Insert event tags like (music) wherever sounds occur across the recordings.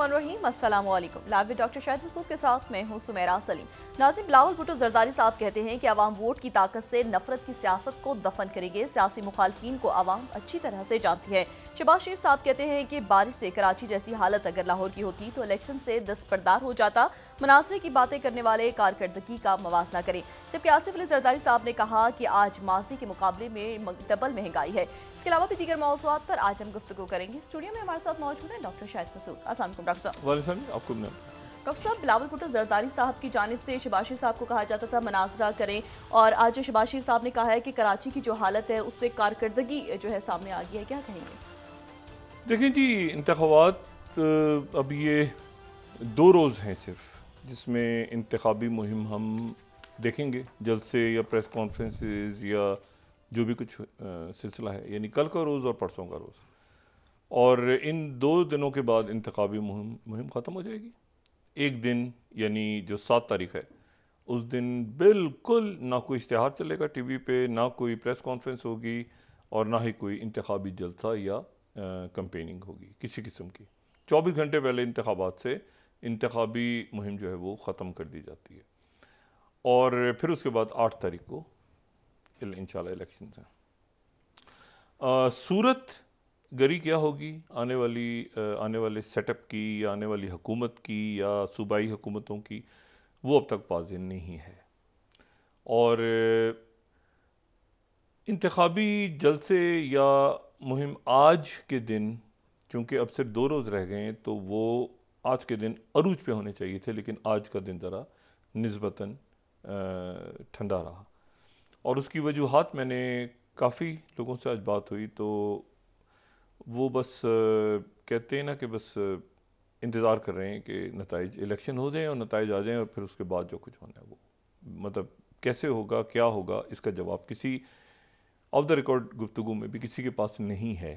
बिस्मिल्लाम live doctor Shahid Masood के साथ मैं हूं सुमेरा सलीम नाजिम बिलावल भुटो जरदारी साहब कहते हैं कि आवाम वोट की ताकत से नफरत की सियासत को दफन करेंगे सियासी मुखालफी को आवाम अच्छी तरह से जानती है शबाज शरीफ साहब कहते हैं कि बारिश से कराची जैसी हालत अगर लाहौर की होती तो इलेक्शन से दस्तरदार हो जाता मुनासरे की बातें करने वाले कारकर्दगी का मुवजना करें जबकि आसिफ अली जरदारी साहब ने कहा कि आज मासी के मुकाबले में डबल महंगाई है इसके अलावा भी दीगर मौजूद पर आज हम गुफ्तु करेंगे स्टूडियो में हमारे साथ मौजूद हैं डॉक्टर शाहिद मसूद असल डॉक्टर साहब बिलावल भुट्टो जरदारी साहब की जानब से शबाशिर साहब को कहा जाता था मनाजरा करें और आज जो शबाशिर साहब ने कहा है कि कराची की जो हालत है उससे कारकर्दगी जो है सामने आ गई है क्या कहेंगे देखें जी इंतबात अब ये दो रोज़ हैं सिर्फ जिसमें इंतबी मुहिम हम देखेंगे जलसे या प्रेस कॉन्फ्रेंसेज या जो भी कुछ सिलसिला है यानी कल का रोज़ और परसों का रोज़ और इन दो दिनों के बाद इंतबी मुहिम मुहिम ख़त्म हो जाएगी एक दिन यानी जो सात तारीख है उस दिन बिल्कुल ना कोई इश्तहार चलेगा टी वी पर ना कोई प्रेस कॉन्फ्रेंस होगी और ना ही कोई इंतबी जलसा या कंपेनिंग होगी किसी किस्म की चौबीस घंटे पहले इंतबात से इंतबी मुहिम जो है वो ख़त्म कर दी जाती है और फिर उसके बाद आठ तारीख को इन इलेक्शन हैं सूरत गरी क्या होगी आने वाली आने वाले सेटअप की या आने वाली हुकूमत की या सूबाई हुकूमतों की वो अब तक वाज नहीं है और इंतबी जलसे या मुहिम आज के दिन चूँकि अब सिर्फ दो रोज़ रह गए हैं तो वो आज के दिन अरूज पे होने चाहिए थे लेकिन आज का दिन ज़रा नस्बता ठंडा रहा और उसकी वजूहत मैंने काफ़ी लोगों से आज बात हुई तो वो बस कहते हैं ना कि बस इंतज़ार कर रहे हैं कि नतज इलेक्शन हो जाएँ और नतज आ जाएँ और फिर उसके बाद जो कुछ होना है वो मतलब कैसे होगा क्या होगा इसका जवाब किसी ऑफ द रिकॉर्ड गुफ्तु में भी किसी के पास नहीं है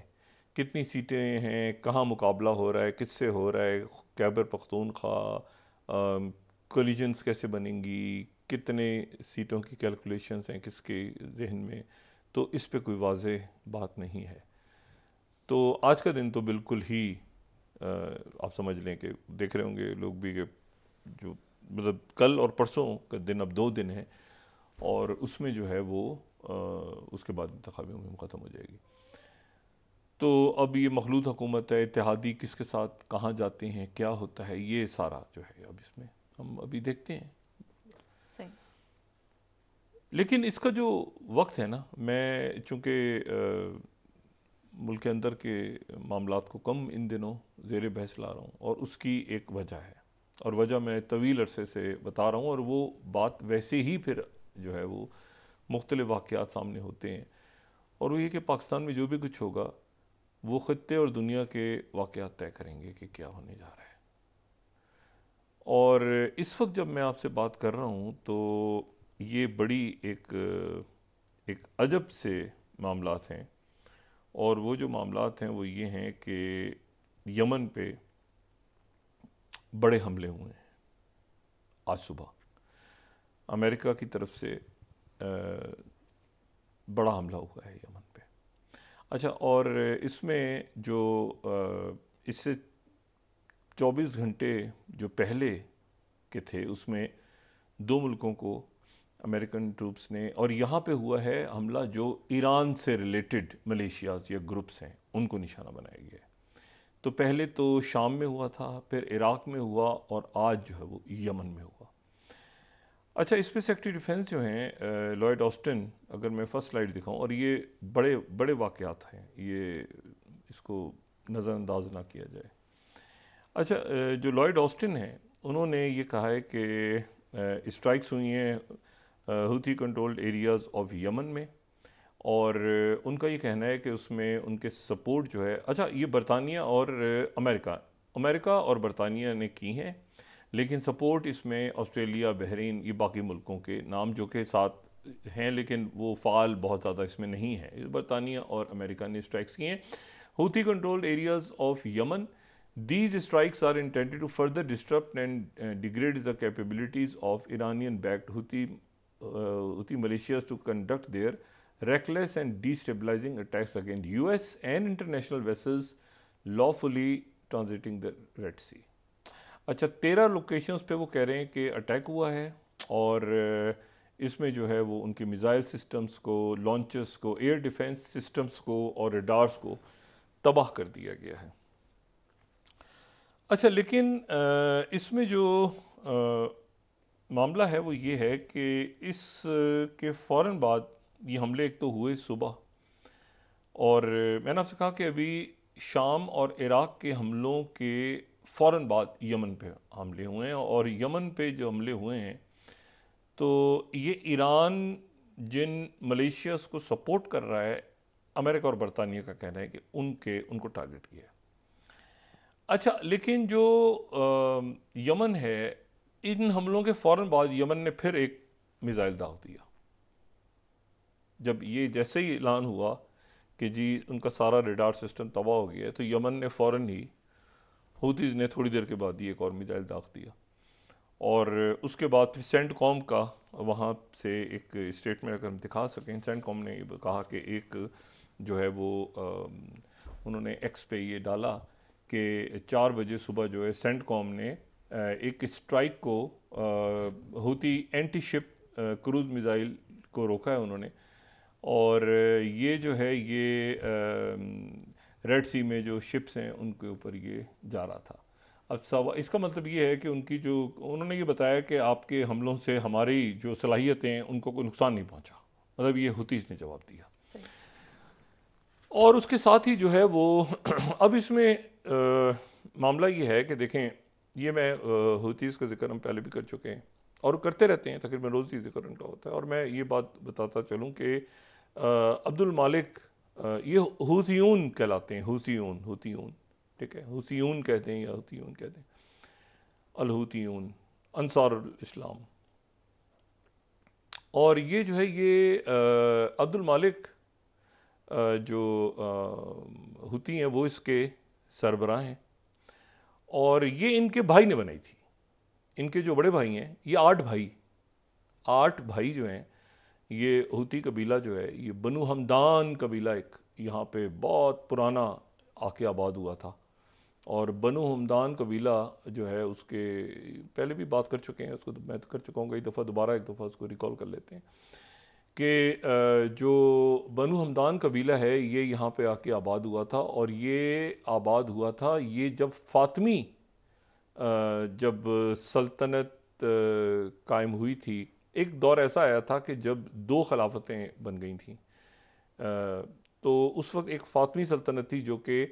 कितनी सीटें हैं कहाँ मुकाबला हो रहा है किससे हो रहा है कैबर पख्तूनख्वा कोलिजन्स कैसे बनेंगी कितने सीटों की कैलकुलेशंस हैं किसके जहन में तो इस पर कोई वाज बात नहीं है तो आज का दिन तो बिल्कुल ही आप समझ लें कि देख रहे होंगे लोग भी के जो मतलब कल और परसों का दिन अब दो दिन है और उसमें जो है वो उसके बाद इंतबी मुहिम ख़त्म हो जाएगी तो अब ये मखलूत हुकूमत है इतिहादी किसके साथ कहाँ जाते हैं क्या होता है ये सारा जो है अब इसमें हम अभी देखते हैं लेकिन इसका जो वक्त है ना मैं चूँकि मुल्क के अंदर के मामला को कम इन दिनों जेर बहस ला रहा हूँ और उसकी एक वजह है और वजह मैं तवील अरसे से बता रहा हूँ और वो बात वैसे ही फिर जो है वो मुख्तलिफ़ वाक़ात सामने होते हैं और वो ये कि पाकिस्तान में जो भी कुछ होगा वो ख़त्े और दुनिया के वाक़ात तय करेंगे कि क्या होने जा रहा है और इस वक्त जब मैं आपसे बात कर रहा हूँ तो ये बड़ी एक एक अजब से मामला हैं और वो जो मामला हैं वो ये हैं कि यमन पे बड़े हमले हुए हैं आज सुबह अमेरिका की तरफ से बड़ा हमला हुआ है यमन पे अच्छा और इसमें जो इससे 24 घंटे जो पहले के थे उसमें दो मुल्कों को अमेरिकन ट्रूप्स ने और यहाँ पे हुआ है हमला जो ईरान से रिलेटेड मलेशियाज या ग्रुप्स हैं उनको निशाना बनाया गया है तो पहले तो शाम में हुआ था फिर इराक़ में हुआ और आज जो है वो यमन में हुआ अच्छा इस पर सेक्रेटरी डिफेंस जो हैं लॉयड ऑस्टिन अगर मैं फर्स्ट स्लाइड दिखाऊं और ये बड़े बड़े वाक़ात हैं ये इसको नज़रअंदाज ना किया जाए अच्छा जो लॉयड ऑस्टिन हैं उन्होंने ये कहा है कि स्ट्राइक्स हुई हैं Houthi controlled areas of Yemen में और उनका ये कहना है कि उसमें उनके सपोर्ट जो है अच्छा ये बरतानिया और अमेरिका अमेरिका और बरतानिया ने की हैं लेकिन सपोर्ट इसमें ऑस्ट्रेलिया बहरीन ये बाकी मुल्कों के नाम जो के साथ हैं लेकिन वो फ़ाल बहुत ज़्यादा इसमें नहीं है बरतानिया और अमेरिका ने स्ट्राइक्स किए हैं Houthi controlled areas of Yemen these strikes are intended to further disturb and degrade the capabilities of Iranian backed backed Houthi militias to conduct their reckless and destabilizing attacks against US and international vessels lawfully transiting the Red Sea. अच्छा तेरह locations पे वो कह रहे हैं कि attack हुआ है और इसमें जो है वो उनके मिज़ाइल सिस्टम्स को लॉन्चर्स को एयर डिफेंस सिस्टम्स को और रडार्स को तबाह कर दिया गया है अच्छा लेकिन इसमें जो मामला है वो ये है कि इस के फ़ौर बाद ये हमले एक तो हुए सुबह और मैंने आपसे कहा कि अभी शाम और इराक़ के हमलों के फ़ौर बाद यमन पे हमले हुए हैं और यमन पे जो हमले हुए हैं तो ये ईरान जिन मलेशियाज़ को सपोर्ट कर रहा है अमेरिका और बरतानिया का कहना है कि उनके उनको टारगेट किया है अच्छा लेकिन जो यमन है इन हमलों के फ़ौर बाद यमन ने फिर एक मिज़ाइल दाग दिया जब ये जैसे ही ऐलान हुआ कि जी उनका सारा रेडार सिस्टम तबाह हो गया तो यमन ने फ़ौर ही हूतीज़ ने थोड़ी देर के बाद ही एक और मिज़ाइल दाग दिया और उसके बाद फिर सेंट कॉम का वहाँ से एक स्टेटमेंट अगर हम दिखा सकें सेंट कॉम ने कहा कि एक जो है वो आ, उन्होंने एक्स पे ये डाला कि चार बजे सुबह जो है सेंट कॉम ने एक स्ट्राइक को होती एंटी शिप क्रूज़ मिज़ाइल को रोका है उन्होंने और ये जो है ये रेड सी में जो शिप्स हैं उनके ऊपर ये जा रहा था अब सवा इसका मतलब ये है कि उनकी जो उन्होंने ये बताया कि आपके हमलों से हमारी जो सलाहियतें उनको कोई नुकसान नहीं पहुंचा मतलब ये हुतीस ने जवाब दिया और उसके साथ ही जो है वो (clears throat) अब इसमें आ, मामला ये है कि देखें ये मैं हतीस का जिक्र हम पहले भी कर चुके हैं और करते रहते हैं तकरीबन रोज़ ही जिक्र उनका होता है और मैं ये बात बताता चलूँ कि अब्दुल मालिक ये हुसीून कहलाते हैं हुसीून हुतीून ठीक है हुसीून कहते हैं या हुतीून कहते हैं अलहूतीून अनसार इस्लाम और ये जो है ये अब्दुल मालिक जो हुती हैं वो इसके सरबराह हैं और ये इनके भाई ने बनाई थी इनके जो बड़े भाई हैं ये आठ भाई आठ भाई जो हैं ये हूती कबीला जो है ये बनु हमदान कबीला एक यहाँ पे बहुत पुराना आके आबाद हुआ था और बनु हमदान कबीला जो है उसके पहले भी बात कर चुके हैं उसको तो मैं तो कर चुका हूँ कई दफ़ा दोबारा एक दफ़ा उसको रिकॉल कर लेते हैं कि जो बनु हमदान कबीला है ये यहाँ पे आके आबाद हुआ था और ये आबाद हुआ था ये जब फातमी जब सल्तनत कायम हुई थी एक दौर ऐसा आया था कि जब दो खिलाफतें बन गई थी तो उस वक्त एक फातमी सल्तनत थी जो कि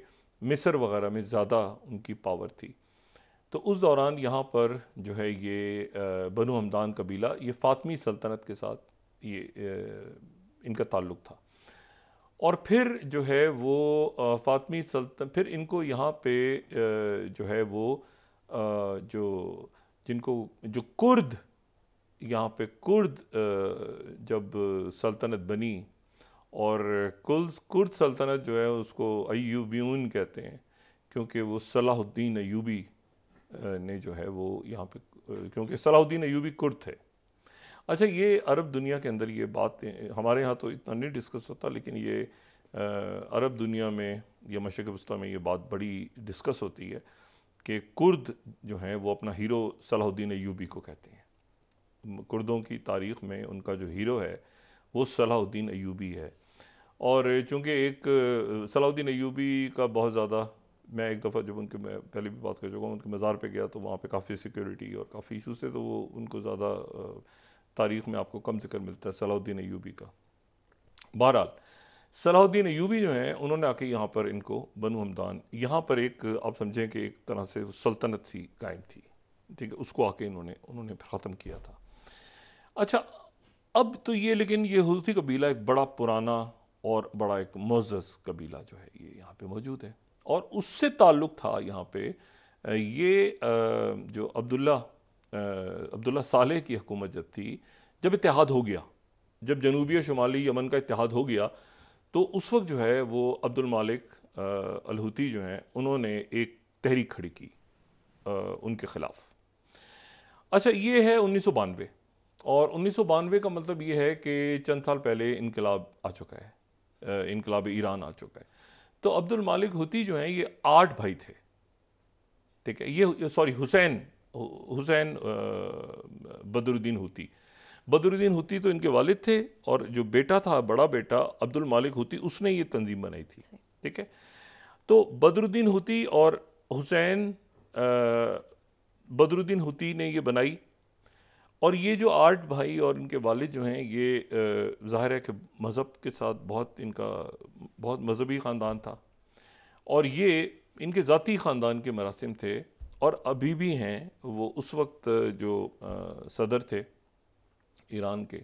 मिस्र वगैरह में ज़्यादा उनकी पावर थी तो उस दौरान यहाँ पर जो है ये बनु हमदान कबीला ये फातमी सल्तनत के साथ ये इनका ताल्लुक़ था और फिर जो है वो फ़ातमी सल्तन फिर इनको यहाँ पे जो है वो जो जिनको जो कुर्द यहाँ पे कुर्द जब सल्तनत बनी और कुल्स कुर्द सल्तनत जो है उसको अयूबियन कहते हैं क्योंकि वो सलाहुद्दीन अयूबी ने जो है वो यहाँ पे क्योंकि सलाहुद्दीन अयूबी कुर्द थे अच्छा ये अरब दुनिया के अंदर ये बात हमारे यहाँ तो इतना नहीं डिस्कस होता लेकिन ये आ, अरब दुनिया में या मशक़ वस्ती में ये बात बड़ी डिस्कस होती है कि कुर्द जो हैं वो अपना हीरो सलाहुद्दीन ऐबी को कहते हैं कुर्दों की तारीख़ में उनका जो हीरो है वो सलाहुद्दीन अयूबी है और चूँकि एक सलाहुद्दीन अयूबी का बहुत ज़्यादा मैं एक दफ़ा जब उनके मैं पहले भी बात कर चुका हूँ उनके मज़ार पे गया तो वहाँ पे काफ़ी सिक्योरिटी और काफ़ी इशूज़ थे तो वो उनको ज़्यादा तारीख में आपको कम जिक्र मिलता है सलाउद्दीन यूबी का बहरहाल सलाहुद्दीन यूबी जो हैं उन्होंने आके यहाँ पर इनको बनु हमदान यहाँ पर एक आप समझें कि एक तरह से सल्तनत सी कायम थी ठीक है उसको आके इन्होंने उन्होंने ख़त्म किया था अच्छा अब तो ये लेकिन ये हजूती कबीला एक बड़ा पुराना और बड़ा एक मोज़ कबीला जो है ये यहाँ पे मौजूद है और उससे ताल्लुक़ था यहाँ पे ये जो अब्दुल्ला अब्दुल्ला साले की हुकूमत जब थी जब इतिहाद हो गया जब जनूबी शुमाली यमन का इतिहाद हो गया तो उस वक्त जो है वो अब्दुल मालिक अलहूती जो हैं उन्होंने एक तहरीक खड़ी की आ, उनके ख़िलाफ़ अच्छा ये है उन्नीस सौ बानवे और उन्नीस सौ बानवे का मतलब ये है कि चंद साल पहले इनकलाब आ चुका है इनकलाब ईरान आ चुका है तो अब्दुल मालिक हुती जो हैं ये आठ भाई थे ठीक है ये सॉरी हुसैन हुसैन बदरुद्दीन होती बदरुद्दीन होती तो इनके वालिद थे और जो बेटा था बड़ा बेटा अब्दुल मालिक होती उसने ये तंजीम बनाई थी ठीक है तो बदरुद्दीन होती और हुसैन बदरुद्दीन होती ने ये बनाई और ये जो आर्ट भाई और इनके वालिद जो हैं ये ज़ाहिर है कि मज़हब के साथ बहुत इनका बहुत मज़हबी ख़ानदान था और ये इनके ज़ाती ख़ानदान के मरासम थे और अभी भी हैं वो उस वक्त जो आ, सदर थे ईरान के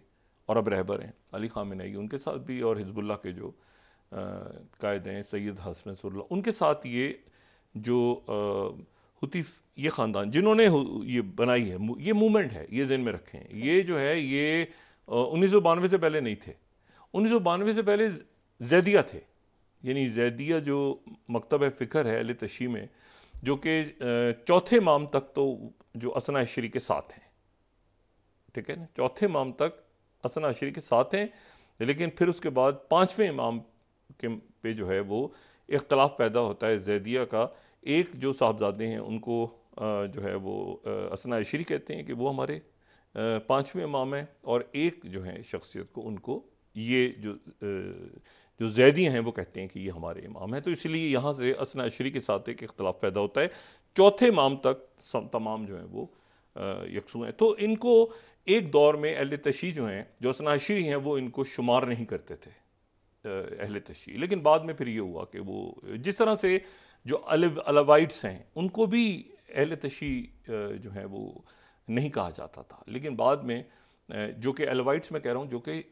और अब रहबर हैं अली खामिनई उनके साथ भी और हिजबुल्ला के जो कायद हैं सैयद हसन सुल्ला उनके साथ ये जो हतीफ़ ये ख़ानदान जिन्होंने ये बनाई है ये मूवमेंट है ये जेन में रखे हैं ये जो है ये उन्नीस सौ बानवे से पहले नहीं थे उन्नीस सौ बानवे से पहले जैदिया थे यानी जैदिया जो मकतब फ़िक्र है अल तशी में जो कि चौथे माम तक तो जो असना के साथ हैं ठीक है ना चौथे माम तक असना के साथ हैं लेकिन फिर उसके बाद पाँचवें इमाम के पे जो है वो इख्तलाफ पैदा होता है जैदिया का एक जो साहबजादे हैं उनको जो है वो असना कहते हैं कि वो हमारे पाँचवें इमाम हैं और एक जो है शख्सियत को उनको ये जो जो जैदी हैं वो कहते हैं कि ये हमारे इमाम हैं तो इसलिए यहाँ से असना अशरी के साथ एक इख्तलाफ पैदा होता है चौथे इमाम तक तमाम जो हैं वो यकसू हैं तो इनको एक दौर में अहल तशी जो हैं जो असनाशरी अशरी हैं वो इनको शुमार नहीं करते थे अहल तशी लेकिन बाद में फिर ये हुआ कि वो जिस तरह से जो अलवाइट्स हैं उनको भी अहल तशी जो हैं वो नहीं कहा जाता था लेकिन बाद में जो कि अलवाइट्स में कह रहा हूँ जो कि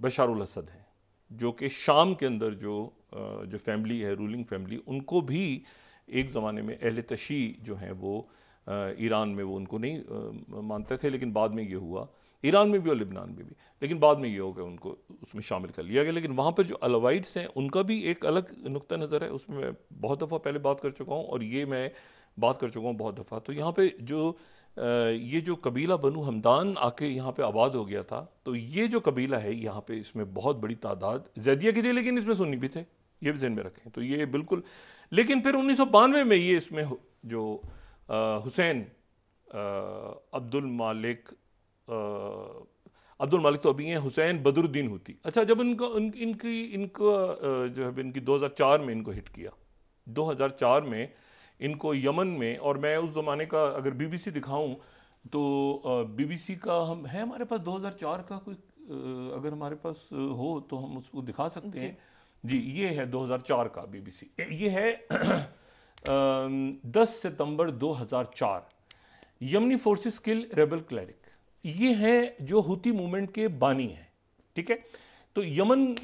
बशारुल असद हैं जो कि शाम के अंदर जो जो फैमिली है रूलिंग फैमिली उनको भी एक ज़माने में अहल तशी जो हैं वो ईरान में वो उनको नहीं मानते थे लेकिन बाद में ये हुआ ईरान में भी और लिबनान में भी लेकिन बाद में ये हो गया उनको उसमें शामिल कर लिया गया लेकिन वहाँ पर जो अलवाइट्स हैं उनका भी एक अलग नुक़ नज़र है उसमें मैं बहुत दफ़ा पहले बात कर चुका हूँ और ये मैं बात कर चुका हूँ बहुत दफ़ा तो यहाँ पर जो ये जो कबीला बनु हमदान आके यहाँ पे आबाद हो गया था तो ये जो कबीला है यहाँ पे इसमें बहुत बड़ी तादाद जैदिया की थी लेकिन इसमें सुन्नी भी थे ये भी जहन में रखें तो ये बिल्कुल लेकिन फिर उन्नीस में ये इसमें जो हुसैन अब्दुल मालिक अब्दुल मालिक तो अभी हैं हुसैन बदरुद्दीन होती अच्छा जब उनका इन, इनकी इनको जो है इनकी 2004 में इनको हिट किया 2004 में इनको यमन में और मैं उस ज़माने का अगर बीबीसी दिखाऊं तो बीबीसी का हम है हमारे पास 2004 का कोई अगर हमारे पास हो तो हम उसको दिखा सकते हैं जी ये है 2004 का बीबीसी ये है दस सितंबर 2004 यमनी फोर्सेस किल रेबल क्लैरिक ये है जो हुती मूवमेंट के बानी हैं ठीक है तो यमन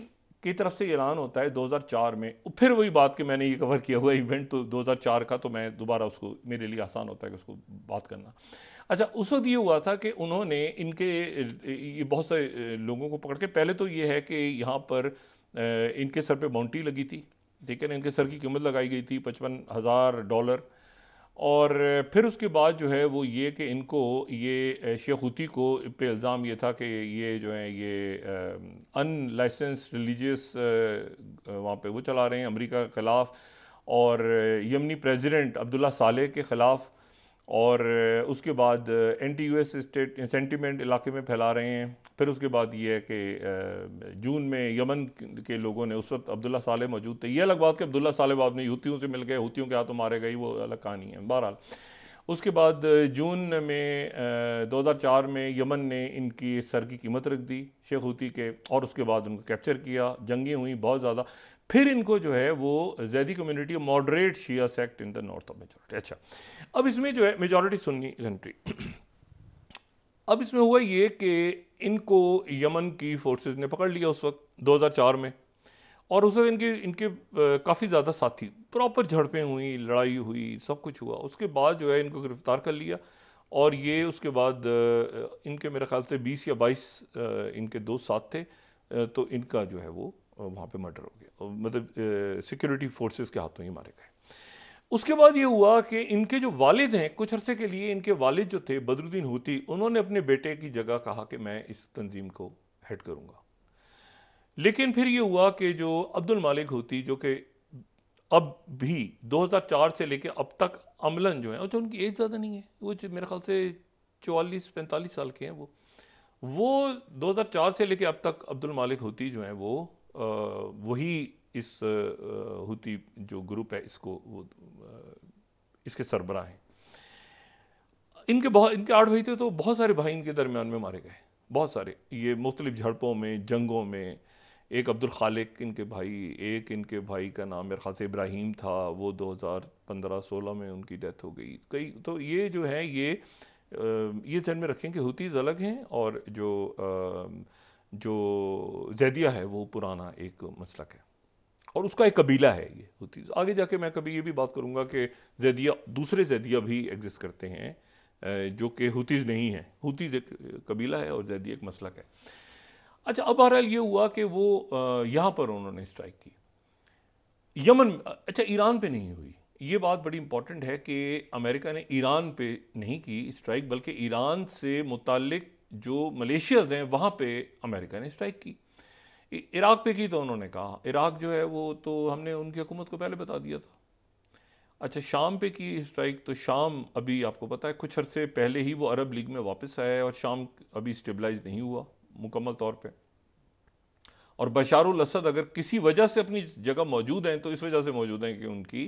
की तरफ से ऐलान होता है 2004 में फिर वही बात कि मैंने ये कवर किया हुआ इवेंट तो 2004 का तो मैं दोबारा उसको मेरे लिए आसान होता है कि उसको बात करना अच्छा उस वक्त ये हुआ था कि उन्होंने इनके ये बहुत से लोगों को पकड़ के पहले तो ये है कि यहाँ पर इनके सर पे बाउंड्री लगी थी ठीक है ना इनके सर की कीमत लगाई गई थी पचपन हज़ार डॉलर और फिर उसके बाद जो है वो ये कि इनको ये शेखुती को पे इल्ज़ाम ये था कि ये जो है ये अनलाइसेंस रिलीजियस वहाँ पे वो चला रहे हैं अमेरिका के ख़िलाफ़ और यमनी प्रेसिडेंट अब्दुल्ला साले के ख़िलाफ़ और उसके बाद एंटी यूएस स्टेट सेंटिमेंट इलाके में फैला रहे हैं फिर उसके बाद ये है कि जून में यमन के लोगों ने उस वक्त अब्दुल्ला साले मौजूद थे ये अलग बात कि अब्दुल्ला साले बाद में यूतियों से मिल गए हूतियों के हाथों मारे गए वो अलग कहानी है बहरहाल उसके बाद जून में 2004 में यमन ने इनकी सर की कीमत रख दी शेख हूती के और उसके बाद उनको कैप्चर किया जंगी हुई बहुत ज़्यादा फिर इनको जो है वो Zaidi community moderate Shia sect in the north of majority अच्छा अब इसमें जो है मेजॉरिटी सुन्नी कंट्री अब इसमें हुआ ये कि इनको यमन की फोर्सेस ने पकड़ लिया उस वक्त 2004 में और उस वक्त इनके इनके काफ़ी ज़्यादा साथी प्रॉपर झड़पें हुई लड़ाई हुई सब कुछ हुआ उसके बाद जो है इनको गिरफ़्तार कर लिया और ये उसके बाद इनके मेरे ख्याल से 20 या 22 इनके दो साथ थे तो इनका जो है वो वहाँ पे मर्डर हो गया मतलब सिक्योरिटी फोर्सेस के हाथों ही मारे गए उसके बाद ये हुआ कि इनके जो वालिद हैं कुछ अरसे के लिए इनके वालिद जो थे बदरुद्दीन होती उन्होंने अपने बेटे की जगह कहा कि मैं इस तंजीम को हेड करूँगा लेकिन फिर ये हुआ कि जो अब्दुल मालिक होती जो कि अब भी 2004 से लेकर अब तक अमलन जो है और जो उनकी एज ज़्यादा नहीं है वो मेरे ख्याल से चवालीस पैंतालीस साल के हैं वो वो 2004 से लेकर अब तक अब्दुल मालिक होती जो हैं वो वही इस हुती जो ग्रुप है इसको वो इसके सरबरा हैं इनके बहुत इनके आठ भाई थे तो बहुत सारे भाई इनके दरमियान में मारे गए बहुत सारे ये मुख्तलिफ झड़पों में जंगों में एक अब्दुल खालिक इनके भाई एक इनके भाई का नाम मेरे इब्राहिम था वो 2015-16 में उनकी डेथ हो गई कई तो ये जो है ये ये जहन में रखें कि हुतीज़ अलग हैं और जो जो जैदिया है वो पुराना एक मसलक है और उसका एक कबीला है ये हुतीस आगे जाके मैं कभी ये भी बात करूँगा कि जैदिया दूसरे जैदिया भी एग्जिस्ट करते हैं जो कि हुतीज़ नहीं है हुतीज़ एक कबीला है और जैदी एक मसलक है अच्छा अब बहरहाल ये हुआ कि वो यहाँ पर उन्होंने स्ट्राइक की यमन अच्छा ईरान पे नहीं हुई ये बात बड़ी इंपॉर्टेंट है कि अमेरिका ने ईरान पे नहीं की स्ट्राइक बल्कि ईरान से मुतल जो मलेशियाज हैं वहाँ पे अमेरिका ने स्ट्राइक की इराक़ पे की तो उन्होंने कहा इराक़ जो है वो तो हमने उनकी हुकूमत को पहले बता दिया था अच्छा शाम पे की स्ट्राइक तो शाम अभी आपको पता है कुछ अरसे पहले ही वो अरब लीग में वापस आया है और शाम अभी स्टेबलाइज नहीं हुआ मुकम्मल तौर पे और बशारुल असद अगर किसी वजह से अपनी जगह मौजूद हैं तो इस वजह से मौजूद हैं कि उनकी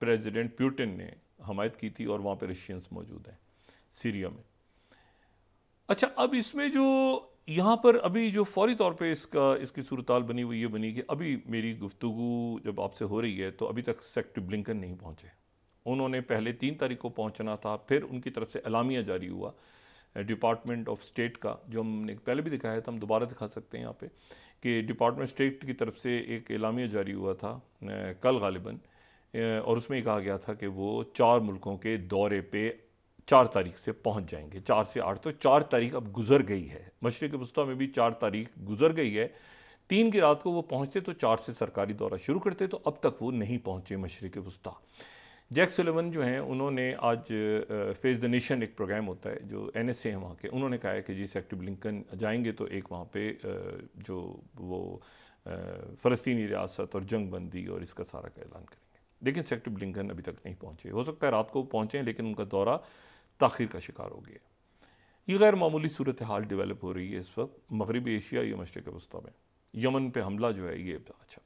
प्रेसिडेंट प्यूटिन ने हमायत की थी और वहाँ पर रशियंस मौजूद हैं सीरिया में अच्छा अब इसमें जो यहाँ पर अभी जो फौरी तौर पे इसका इसकी सूरत बनी हुई ये बनी कि अभी मेरी गुफ्तु जब आपसे हो रही है तो अभी तक सेक्ट ब्लिंकन नहीं पहुँचे उन्होंने पहले तीन तारीख को पहुँचना था फिर उनकी तरफ से अलामिया जारी हुआ डिपार्टमेंट ऑफ स्टेट का जो हमने पहले भी दिखाया था हम दोबारा दिखा सकते हैं यहाँ पे कि डिपार्टमेंट स्टेट की तरफ से एक एलामिया जारी हुआ था कल गालिबा और उसमें कहा गया था कि वो चार मुल्कों के दौरे पे चार तारीख से पहुंच जाएंगे चार से आठ तो चार तारीख अब गुजर गई है मशरक़ वस्ती में भी चार तारीख गुजर गई है तीन की रात को वो पहुंचते तो चार से सरकारी दौरा शुरू करते तो अब तक वो नहीं पहुंचे मशरक़ वस्ती जैक सलेवन जो हैं उन्होंने आज फेस द नेशन एक प्रोग्राम होता है जो एन एस ए है वहाँ के उन्होंने कहा है कि जी सेक्टर ब्लिंकन जाएंगे तो एक वहाँ पे जो वो फ़लस्तनी रियासत और जंग बंदी और इसका सारा का ऐलान करेंगे लेकिन सेक्टिव ब्लिंकन अभी तक नहीं पहुँचे हो सकता है रात को पहुँचें लेकिन उनका दौरा तखिर का शिकार हो गया ये गैर मामूली सूरत हाल डेवलप हो रही है इस वक्त मगरबी एशिया या मशरक वस्तु में यमन पर हमला जो है ये अच्छा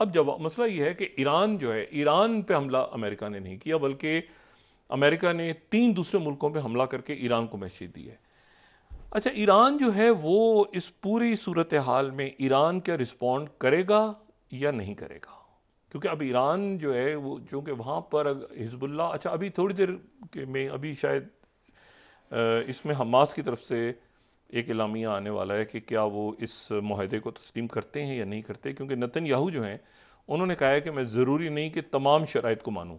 अब जब मसला ये है कि ईरान जो है ईरान पर हमला अमेरिका ने नहीं किया बल्कि अमेरिका ने तीन दूसरे मुल्कों पर हमला करके ईरान को मैसेज दी है अच्छा ईरान जो है वो इस पूरी सूरत हाल में ईरान क्या रिस्पॉन्ड करेगा या नहीं करेगा क्योंकि अब ईरान जो है वो चूँकि वहाँ पर हिजबुल्ला अच्छा अभी थोड़ी देर के में अभी शायद इसमें हमास की तरफ से एक इलामिया आने वाला है कि क्या वो इस माहे को तस्लीम करते हैं या नहीं करते क्योंकि नतन याहू जो हैं उन्होंने कहा है कि मैं ज़रूरी नहीं कि तमाम शराइ को मानूँ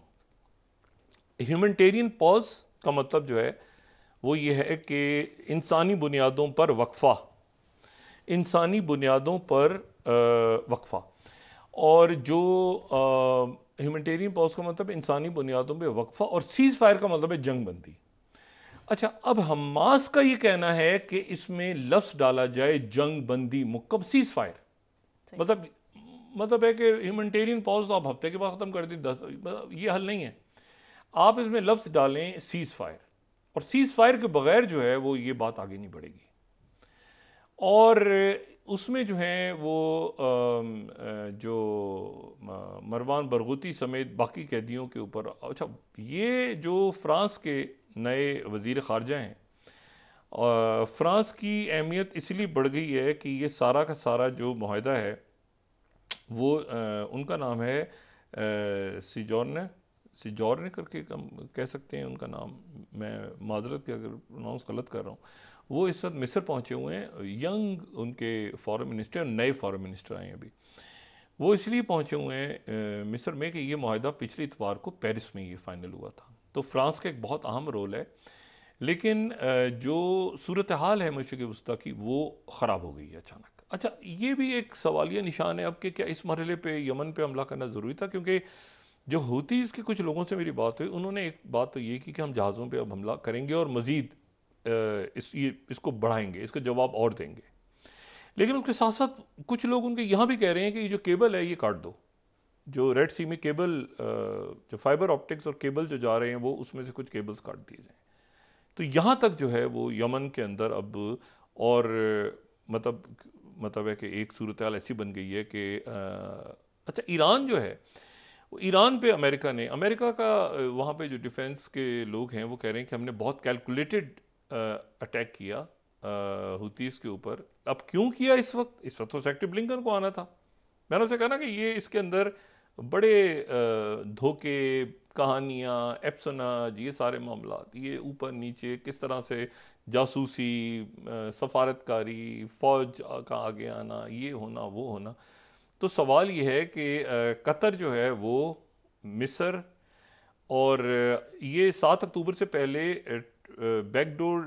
ह्यूमनटेरियन पॉज का मतलब जो है वो ये है कि इंसानी बुनियादों पर वक्फ़ा इंसानी बुनियादों पर वक्फ़ा और जो ह्यूमटेरियन पॉज का मतलब इंसानी बुनियादों पर वक्फा और सीज़ फायर का मतलब है जंग बंदी अच्छा अब हमास का ये कहना है कि इसमें लफ्स डाला जाए जंग बंदी मुकब सीज फायर मतलब मतलब है कि ह्यूमटेरियन पॉज तो आप हफ्ते के बाद ख़त्म कर दें दस मतलब ये हल नहीं है आप इसमें लफ्स डालें सीज़ फायर और सीज़ फायर के बगैर जो है वो ये बात आगे नहीं बढ़ेगी और उसमें जो हैं वो जो मरवान बरगुती समेत बाकी कैदियों के ऊपर अच्छा ये जो फ्रांस के नए वज़ी ख़ारजा हैं फ्रांस की अहमियत इसलिए बढ़ गई है कि ये सारा का सारा जो माहदा है वो उनका नाम है सिजॉर्न सिजॉर्न करके कह सकते हैं उनका नाम मैं माजरत के अगर प्रोनाउंस गलत कर रहा हूँ वो इस वक्त मिस्र पहुँचे हुए हैं यंग उनके फॉरेन मिनिस्टर नए फॉरेन मिनिस्टर आए हैं अभी वो इसलिए पहुँचे हुए हैं मिस्र में कि ये माहिदा पिछली इतवार को पेरिस में ये फाइनल हुआ था तो फ्रांस का एक बहुत अहम रोल है लेकिन जो सूरत हाल है मशरक़ वस्ती की वो ख़राब हो गई है अचानक अच्छा ये भी एक सवालिया निशान है अब कि क्या इस मरहले पे यमन पे हमला करना ज़रूरी था क्योंकि जो होती इसके कुछ लोगों से मेरी बात हुई उन्होंने एक बात तो ये की कि हम जहाज़ों पे अब हमला करेंगे और मज़ीद इस ये इसको बढ़ाएंगे इसका जवाब और देंगे लेकिन उसके साथ साथ कुछ लोग उनके यहाँ भी कह रहे हैं कि ये जो केबल है ये काट दो जो रेड सी में केबल जो फाइबर ऑप्टिक्स और केबल जो जा रहे हैं वो उसमें से कुछ केबल्स काट दिए जाएँ तो यहाँ तक जो है वो यमन के अंदर अब और मतलब मतलब है कि एक सूरत हाल ऐसी बन गई है कि अच्छा ईरान जो है ईरान पे अमेरिका ने अमेरिका का वहाँ पे जो डिफेंस के लोग हैं वो कह रहे हैं कि हमने बहुत कैलकुलेटेड अटैक किया हुतीस के ऊपर अब क्यों किया इस वक्त इस वक्त तो सेक्टिव ब्लिंकन को आना था मैंने उसे कहा ना कि ये इसके अंदर बड़े धोखे कहानियाँ एप्सनाज ये सारे मामला ये ऊपर नीचे किस तरह से जासूसी सफारतकारी फ़ौज का आगे आना ये होना वो होना तो सवाल ये है कि कतर जो है वो मिस्र और ये सात अक्टूबर से पहले बैकडोर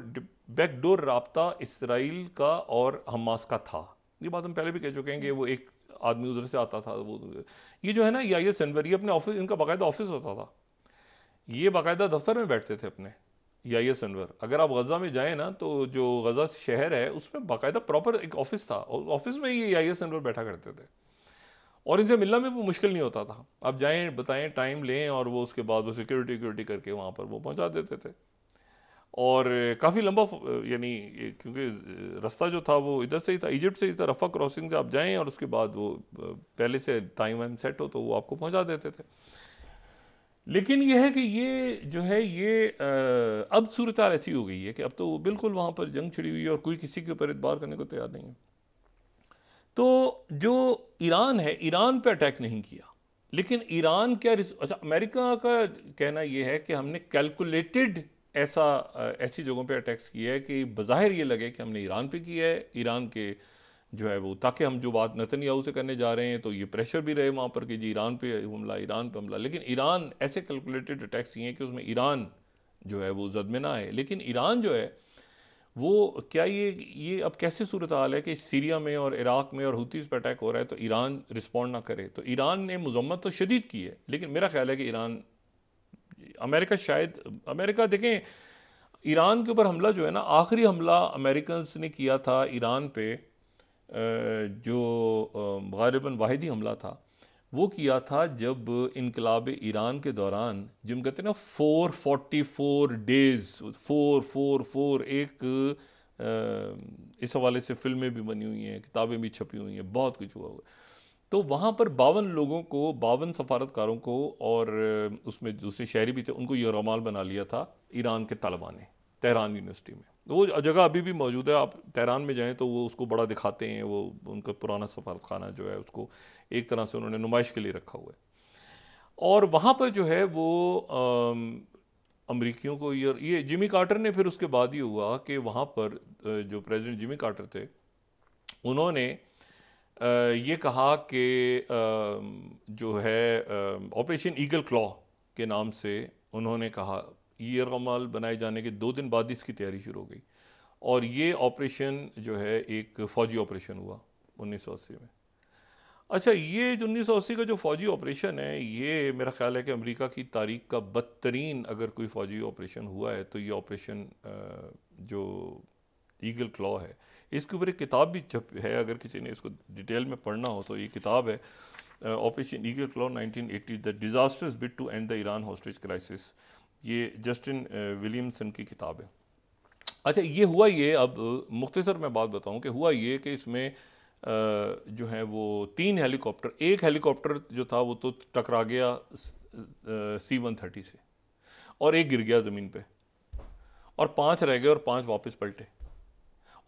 बैकडोर रबता इसराइल का और हमास का था ये बात हम पहले भी कह चुके हैं कि वो एक आदमी उधर से आता था वो ये जो है ना या ये सनवरी अपने ऑफिस इनका बाकायदा ऑफिस होता था ये बाकायदा दफ्तर में बैठते थे अपने या ये सनवर अगर आप गज़ा में जाएँ ना तो जो गज़ा शहर है उसमें बाकायदा प्रॉपर एक ऑफिस था और ऑफिस में ये या ये सनवर बैठा करते थे और इनसे मिलना भी मुश्किल नहीं होता था आप जाएँ बताएँ टाइम लें और वो उसके बाद वो सिक्योरिटी विक्योरिटी करके वहाँ पर वो पहुँचा देते थे और काफ़ी लंबा यानी क्योंकि रास्ता जो था वो इधर से ही था इजिप्ट से ही था रफ़ा क्रॉसिंग से आप जाएं और उसके बाद वो पहले से टाइम वाइम सेट हो तो वो आपको पहुंचा देते थे लेकिन यह है कि ये जो है ये अब सूरत ऐसी हो गई है कि अब तो वो बिल्कुल वहाँ पर जंग छिड़ी हुई है और कोई किसी के ऊपर इतबार करने को तैयार नहीं है तो जो ईरान है ईरान पर अटैक नहीं किया लेकिन ईरान क्या अच्छा अमेरिका का कहना यह है कि हमने कैलकुलेटेड ऐसा ऐसी जगहों पे अटैक्स किया है कि बाहर ये लगे कि हमने ईरान पे किया है ईरान के जो है वो ताकि हम जो बात नतन नतनयाहू से करने जा रहे हैं तो ये प्रेशर भी रहे वहाँ पर कि जी ईरान पे हमला ईरान पे हमला लेकिन ईरान ऐसे कैलकुलेटेड अटैक्स किए हैं कि उसमें ईरान जो है वो जद में ना है लेकिन ईरान जो है वो क्या ये ये अब कैसे सूरत हाल है कि सीरिया में और इराक़ में और हुतीस पर अटैक हो रहा है तो ईरान रिस्पॉन्ड ना करे तो ईरान ने मजम्मत तो शदीद की है लेकिन मेरा ख्याल है कि ईरान अमेरिका शायद अमेरिका देखें ईरान के ऊपर हमला जो है ना आखिरी हमला अमेरिकन ने किया था ईरान पे जो गालिबा वाहिदी हमला था वो किया था जब इनकलाब ईरान के दौरान जिम कहते हैं ना four forty four days four four four एक इस हवाले से फिल्में भी बनी हुई हैं किताबें भी छपी हुई हैं बहुत कुछ हुआ हुआ है तो वहाँ पर बावन लोगों को बावन सफारतकारों को और उसमें दूसरे शहरी भी थे उनको यरमाल बना लिया था ईरान के तलबा ने तहरान यूनिवर्सिटी में वो जगह अभी भी मौजूद है आप तहरान में जाएँ तो वो उसको बड़ा दिखाते हैं वो उनका पुराना सफारत खाना जो है उसको एक तरह से उन्होंने नुमाइश के लिए रखा हुआ है और वहाँ पर जो है वो अमरीकियों को ये ये जिमी कार्टर ने फिर उसके बाद ये हुआ कि वहाँ पर जो प्रेजिडेंट जिमी कार्टर थे उन्होंने ये कहा कि जो है ऑपरेशन ईगल क्लॉ के नाम से उन्होंने कहा ये कमाल बनाए जाने के दो दिन बाद इसकी तैयारी शुरू हो गई और ये ऑपरेशन जो है एक फ़ौजी ऑपरेशन हुआ उन्नीस में अच्छा ये जो उन्नीस का जो फ़ौजी ऑपरेशन है ये मेरा ख्याल है कि अमेरिका की तारीख का बदतरीन अगर कोई फ़ौजी ऑपरेशन हुआ है तो ये ऑपरेशन जो ईगल क्लॉ है इसके ऊपर एक किताब भी छप है अगर किसी ने इसको डिटेल में पढ़ना हो तो ये किताब है operation eagle claw 1980 the disastrous bid to end the Iran hostage crisis ये जस्टिन विलियमसन की किताब है अच्छा ये हुआ ये अब मुख्तसर मैं बात बताऊँ कि हुआ ये कि इसमें जो है वो तीन हेलीकॉप्टर एक हेलीकॉप्टर जो था वो तो टकरा गया सी वन थर्टी से और एक गिर गया ज़मीन पे और पांच रह गए और पांच वापस पलटे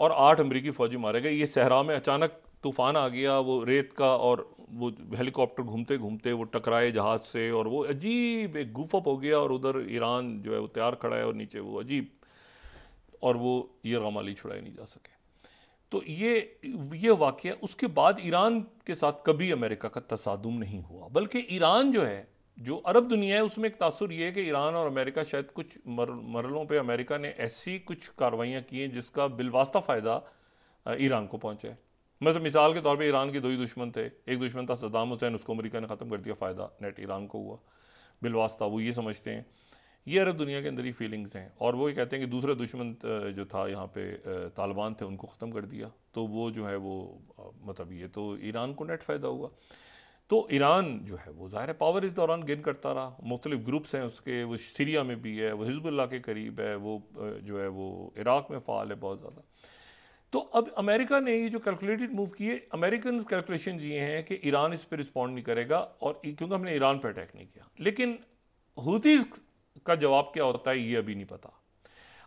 और आठ अमरीकी फ़ौजी मारे गए ये सहरा में अचानक तूफान आ गया वो रेत का और वो हेलीकॉप्टर घूमते घूमते वो टकराए जहाज़ से और वो अजीब एक गुफअप हो गया और उधर ईरान जो है वो तैयार खड़ा है और नीचे वो अजीब और वो ये गमाली छुड़ाए नहीं जा सके तो ये ये वाक़ उसके बाद ईरान के साथ कभी अमेरिका का तसादम नहीं हुआ बल्कि ईरान जो है जो अरब दुनिया है उसमें एक तासर ये है कि ईरान और अमेरिका शायद कुछ मर, मरलों पे अमेरिका ने ऐसी कुछ कार्रवाइयाँ की हैं जिसका बिलवास्ता फ़ायदा ईरान को पहुँचा है मतलब मिसाल के तौर पे ईरान के दो ही दुश्मन थे एक दुश्मन था सद्दाम हुसैन उसको अमेरिका ने ख़त्म कर दिया फ़ायदा नेट ईरान को हुआ बिलवास्ता वो ये समझते हैं ये अरब दुनिया के अंदर ही फीलिंग्स हैं और वो ये कहते हैं कि दूसरा दुश्मन जो था यहाँ पे तालिबान थे उनको ख़त्म कर दिया तो वो जो है वो मतलब ये तो ईरान को नेट फ़ायदा हुआ तो ईरान जो है वो ज़ाहिर है पावर इस दौरान गेन करता रहा मुख्तलिफ ग्रुप्स हैं उसके वो सीरिया में भी है वो हिजबुल्ला के करीब है वो जो है वो इराक़ में फ़ाल है बहुत ज़्यादा तो अब अमेरिका ने ये जो कैलकुलेटेड मूव किए अमेरिकन कैलकुलेशन ये हैं कि ईरान इस पर रिस्पॉन्ड नहीं करेगा और क्योंकि हमने ईरान पर अटैक नहीं किया लेकिन हूतीज़ का जवाब क्या होता है ये अभी नहीं पता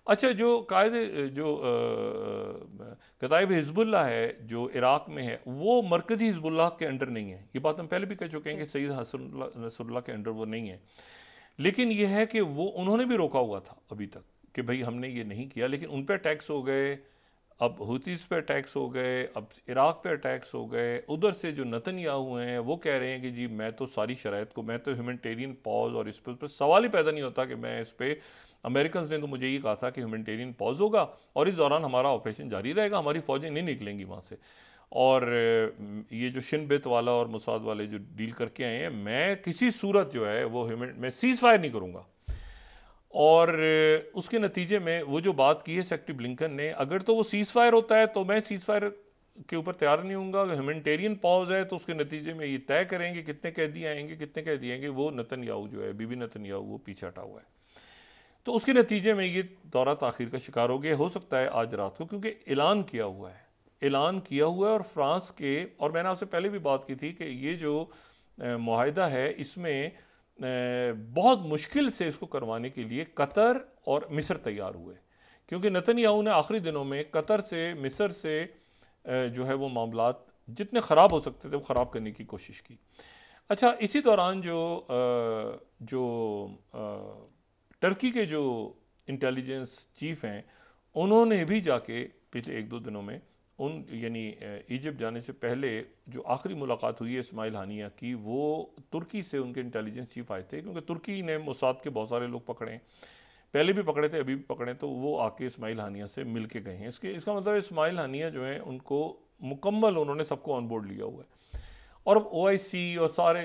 अच्छा जो कायद जो कतब हिजबुल्ला है जो इराक़ में है वो मरकज़ी हिजबुल्ला के अंडर नहीं है ये बात हम पहले भी कह चुके हैं कि सईद हसन नसरुल्ला के अंडर वो नहीं है लेकिन यह है कि वो उन्होंने भी रोका हुआ था अभी तक कि भाई हमने ये नहीं किया लेकिन उन पर टैक्स हो गए अब हूतीस पे अटैक्स हो गए अब इराक़ पे अटैक्स हो गए उधर से जो नतन या हुए हैं वो कह रहे हैं कि जी मैं तो सारी शरात को मैं तो ह्यूमनटेरियन पॉज और इस पर सवाल ही पैदा नहीं होता कि मैं इस पर अमेरिकन ने तो मुझे ये कहा था कि ह्यूमटेरियन पॉज होगा और इस दौरान हमारा ऑपरेशन जारी रहेगा हमारी फ़ौजें नहीं निकलेंगी वहाँ से और ये जो शिनबित वाला और मुसाद वाले जो डील करके आए हैं मैं किसी सूरत जो है वो ह्यूमन मैं सीज़ फायर नहीं करूँगा और उसके नतीजे में वो जो बात की है सेक्रेटरी ब्लिंकन ने अगर तो वो सीज़ फायर होता है तो मैं सीज़ फायर के ऊपर तैयार नहीं हूँ अगर ह्यूमनिटेरियन पॉज है तो उसके नतीजे में ये तय करेंगे कितने कैदी आएंगे कितने कैदी आएंगे वो नतन याहू जो है बीबी नतन याहू वो पीछे हटा हुआ है तो उसके नतीजे में ये दौरा तखिर का शिकार हो गया हो सकता है आज रात को क्योंकि ऐलान किया हुआ है ऐलान किया हुआ है और फ्रांस के और मैंने आपसे पहले भी बात की थी कि ये जो माहिदा है इसमें बहुत मुश्किल से इसको करवाने के लिए कतर और मिस्र तैयार हुए क्योंकि याहू ने आखिरी दिनों में कतर से मिस्र से जो है वो मामला जितने ख़राब हो सकते थे वो ख़राब करने की कोशिश की अच्छा इसी दौरान जो जो टर्की के जो इंटेलिजेंस चीफ हैं उन्होंने भी जाके पिछले एक दो दिनों में उन यानी इजिप्ट जाने से पहले जो आखिरी मुलाकात हुई है इसमाइल हानिया की वो तुर्की से उनके इंटेलिजेंस चीफ आए थे क्योंकि तुर्की ने मोसाद के बहुत सारे लोग पकड़े पहले भी पकड़े थे अभी भी पकड़े तो वो आके इसमाइल हानिया से मिल के गए हैं इसके इसका मतलब इसमाइल हानिया जो है उनको मुकम्मल उन्होंने सबको ऑन बोर्ड लिया हुआ है और अब ओ और सारे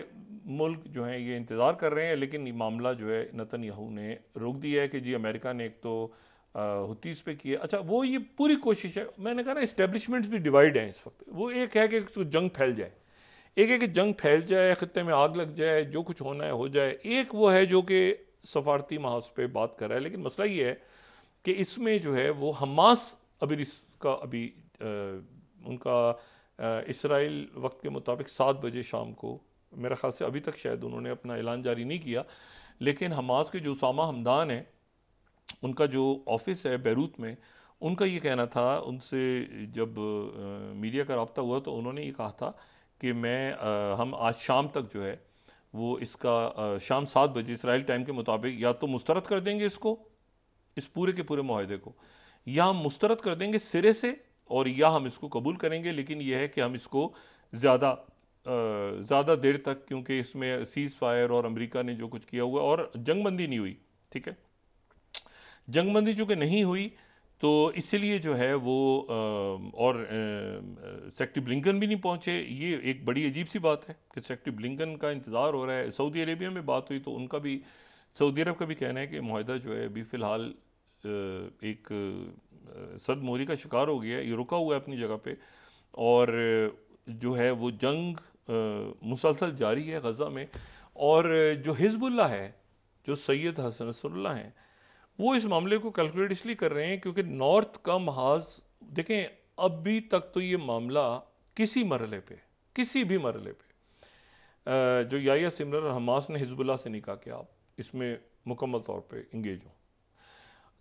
मुल्क जो हैं ये इंतज़ार कर रहे हैं लेकिन मामला जो है नतन याहू ने रोक दिया है कि जी अमेरिका ने एक तो हुतीस पे किया अच्छा वो ये पूरी कोशिश है मैंने कहा ना इस्टेबलिशमेंट्स भी डिवाइड हैं इस वक्त वो एक है कि जंग फैल जाए एक है कि जंग फैल जाए ख़त्े में आग लग जाए जो कुछ होना है हो जाए एक वो है जो कि सफारती महाज पे बात कर रहा है लेकिन मसला ये है कि इसमें जो है वो हमास अभी का अभी आ, उनका इसराइल वक्त के मुताबिक सात बजे शाम को मेरा ख्याल से अभी तक शायद उन्होंने अपना ऐलान जारी नहीं किया लेकिन हमास के जो उसामा हमदान हैं उनका जो ऑफिस है बैरूत में उनका ये कहना था उनसे जब मीडिया का रबता हुआ तो उन्होंने ये कहा था कि मैं आ, हम आज शाम तक जो है वो इसका आ, शाम सात बजे इसराइल टाइम के मुताबिक या तो मुस्तरद कर देंगे इसको इस पूरे के पूरे माहदे को या हम मुस्तरद कर देंगे सिरे से और या हम इसको कबूल करेंगे लेकिन यह है कि हम इसको ज़्यादा ज़्यादा देर तक क्योंकि इसमें सीज़ फायर और अमेरिका ने जो कुछ किया हुआ और जंगबंदी नहीं हुई ठीक है जंगबंदी चूँकि नहीं हुई तो इसलिए जो है वो आ, और सेक्टर ब्लिंकन भी नहीं पहुँचे ये एक बड़ी अजीब सी बात है कि सेक्टर ब्लिंकन का इंतज़ार हो रहा है सऊदी अरेबिया में बात हुई तो उनका भी सऊदी अरब का भी कहना है कि माहदा जो है अभी फ़िलहाल एक सद मोहरी का शिकार हो गया है ये रुका हुआ है अपनी जगह पे और जो है वो जंग मुसलसल जारी है गज़ा में और जो हिजबुल्ला है जो सैयद हसन रसोल्ला हैं वो इस मामले को कैलकुलेट इसलिए कर रहे हैं क्योंकि नॉर्थ का महाज देखें अभी तक तो ये मामला किसी मरले पे किसी भी मरले पे जो याया सिमर हमास ने हिजबुल्ला से निका कि आप इसमें मुकम्मल तौर पे इंगेज हों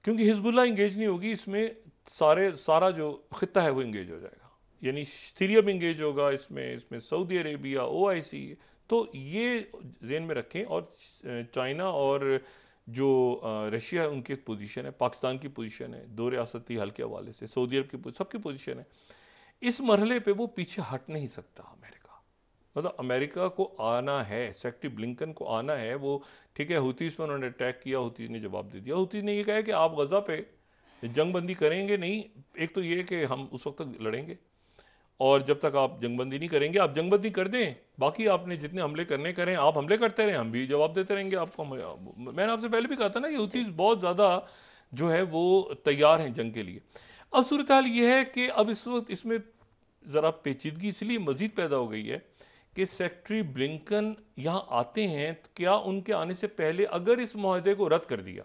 क्योंकि हिजबुल्ला इंगेज नहीं होगी इसमें सारे सारा जो ख़त्ता है वो इंगेज हो जाएगा यानी सीरिया इंगेज होगा इसमें इसमें सऊदी अरेबिया ओ आई सी तो ये जेन में रखें और चाइना और जो रशिया है उनकी एक पोजीशन है पाकिस्तान की पोजीशन है दो रियासती हल के हवाले से सऊदी अरब की सबकी पोजीशन है इस मरहले पे वो पीछे हट नहीं सकता अमेरिका मतलब अमेरिका को आना है सेक्टिव ब्लिंकन को आना है वो ठीक है हुतीस पर उन्होंने अटैक किया हुतीस ने जवाब दे दिया हुतीस ने ये कहा कि आप गज़ा पे जंग बंदी करेंगे नहीं एक तो ये कि हम उस वक्त तक लड़ेंगे और जब तक आप जंगबंदी नहीं करेंगे आप जंगबंदी कर दें बाकी आपने जितने हमले करने करें आप हमले करते रहें हम भी जवाब देते रहेंगे आपको मैंने आपसे पहले भी कहा था ना कि हूतीस बहुत ज़्यादा जो है वो तैयार हैं जंग के लिए अब सूरत हाल ये है कि अब इस वक्त इसमें ज़रा पेचीदगी इसलिए मज़ीद पैदा हो गई है कि सेक्रेटरी ब्लिंकन यहाँ आते हैं तो क्या उनके आने से पहले अगर इस माहदे को रद्द कर दिया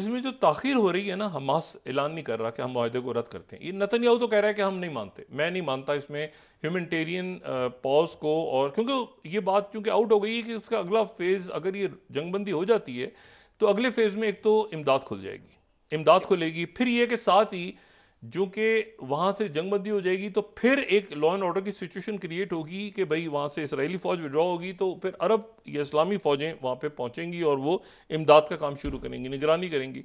इसमें जो ताखिर हो रही है ना हमास ऐलान नहीं कर रहा कि हम माहे को रद्द करते हैं ये नतन तो कह रहा है कि हम नहीं मानते मैं नहीं मानता इसमें ह्यूमनिटेरियन पॉज को और क्योंकि ये बात चूँकि आउट हो गई है कि इसका अगला फेज़ अगर ये जंगबंदी हो जाती है तो अगले फेज़ में एक तो इमदाद खुल जाएगी इमदाद खुलेगी फिर यह के साथ ही जो कि वहाँ से जंग बंदी हो जाएगी तो फिर एक लॉ एंड ऑर्डर की सिचुएशन क्रिएट होगी कि भाई वहाँ से इसराइली फ़ौज विड्रॉ होगी तो फिर अरब या इस्लामी फ़ौजें वहाँ पे पहुँचेंगी और वो इमदाद का काम शुरू करेंगी निगरानी करेंगी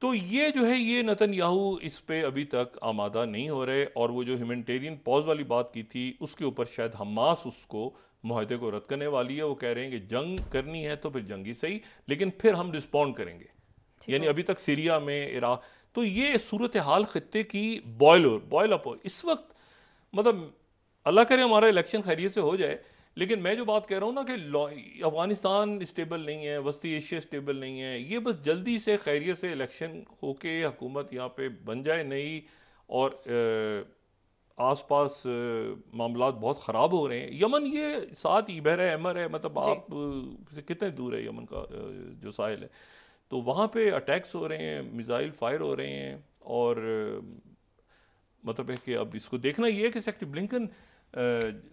तो ये जो है ये नतन याहू इस पर अभी तक आमादा नहीं हो रहे और वो जो ह्यूमटेरियन पॉज वाली बात की थी उसके ऊपर शायद हमास उसको माहदे को रद्द करने वाली है वो कह रहे हैं कि जंग करनी है तो फिर जंग ही सही लेकिन फिर हम रिस्पॉन्ड करेंगे यानी अभी तक सीरिया में इराक तो ये सूरत हाल ख़त्े की बॉयल बॉयल अप इस वक्त मतलब अल्लाह करे हमारा इलेक्शन खैरियत से हो जाए लेकिन मैं जो बात कह रहा हूँ ना कि अफ़गानिस्तान स्टेबल नहीं है वस्ती एशिया स्टेबल नहीं है ये बस जल्दी से खैरियत से इलेक्शन होके हकूमत यहाँ पे बन जाए नई और आस पास मामला बहुत ख़राब हो रहे हैं यमन ये साथ ही बहर अमर है मतलब आप से कितने दूर है यमन का जो साहिल है तो वहाँ पे अटैक्स हो रहे हैं मिज़ाइल फायर हो रहे हैं और मतलब है कि अब इसको देखना ये है कि सेक्टर ब्लिंकन